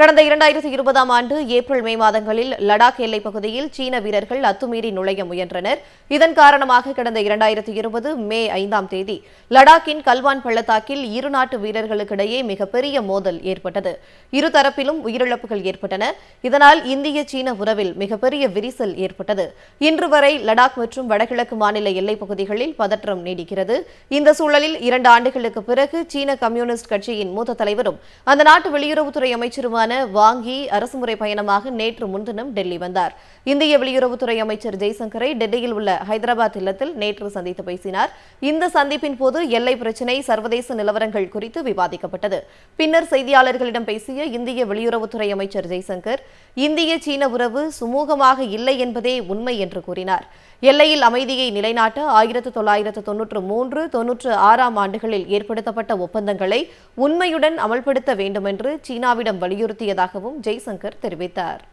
கடந்த இரண்டாயிரத்தி இருபதாம் ஆண்டு ஏப்ரல் மே மாதங்களில் லடாக் எல்லைப் பகுதியில் சீன வீரர்கள் அத்துமீறி நுழைய முயன்றனர் இதன் காரணமாக கடந்த இரண்டாயிரத்தி இருபது மே ஐந்தாம் தேதி லடாக்கின் கல்வான் பள்ளத்தாக்கில் இரு நாட்டு வீரர்களுக்கிடையே மிகப்பெரிய மோதல் ஏற்பட்டது இருதரப்பிலும் உயிரிழப்புகள் ஏற்பட்டன இதனால் இந்திய சீன உறவில் மிகப்பெரிய விரிசல் ஏற்பட்டது இன்று வரை லடாக் மற்றும் வடகிழக்கு மாநில எல்லைப் பகுதிகளில் பதற்றம் நீடிக்கிறது இந்த சூழலில் இரண்டு ஆண்டுகளுக்கு பிறகு சீன கம்யூனிஸ்ட் கட்சியின் மூத்த தலைவரும் அந்த நாட்டு வெளியுறவுத்துறை அமைச்சருமான மாநிலமான வாங்கி அரசுமுறை பயணமாக நேற்று முன்தினம் டெல்லி வந்தார் இந்திய வெளியுறவுத்துறை அமைச்சர் ஜெய்சங்கரை டெல்லியில் உள்ள ஹைதராபாத் இல்லத்தில் நேற்று சந்தித்து பேசினார் இந்த சந்திப்பின் போது எல்லை பிரச்சினை சர்வதேச நிலவரங்கள் குறித்து விவாதிக்கப்பட்டது பின்னர் செய்தியாளர்களிடம் பேசிய இந்திய வெளியுறவுத்துறை அமைச்சர் ஜெய்சங்கர் இந்திய சீன உறவு சுமூகமாக இல்லை என்பதே உண்மை என்று கூறினார் எல்லையில் அமைதியை நிலைநாட்ட ஆயிரத்து தொள்ளாயிரத்து தொன்னூற்று மூன்று தொன்னூற்று ஆறாம் ஆண்டுகளில் ஏற்படுத்தப்பட்ட ஒப்பந்தங்களை உண்மையுடன் அமல்படுத்த வேண்டும் என்று சீனாவிடம் வலியுறுத்தி வலியுறுத்தியதாகவும் ஜெய்சங்கர் தெரிவித்தார்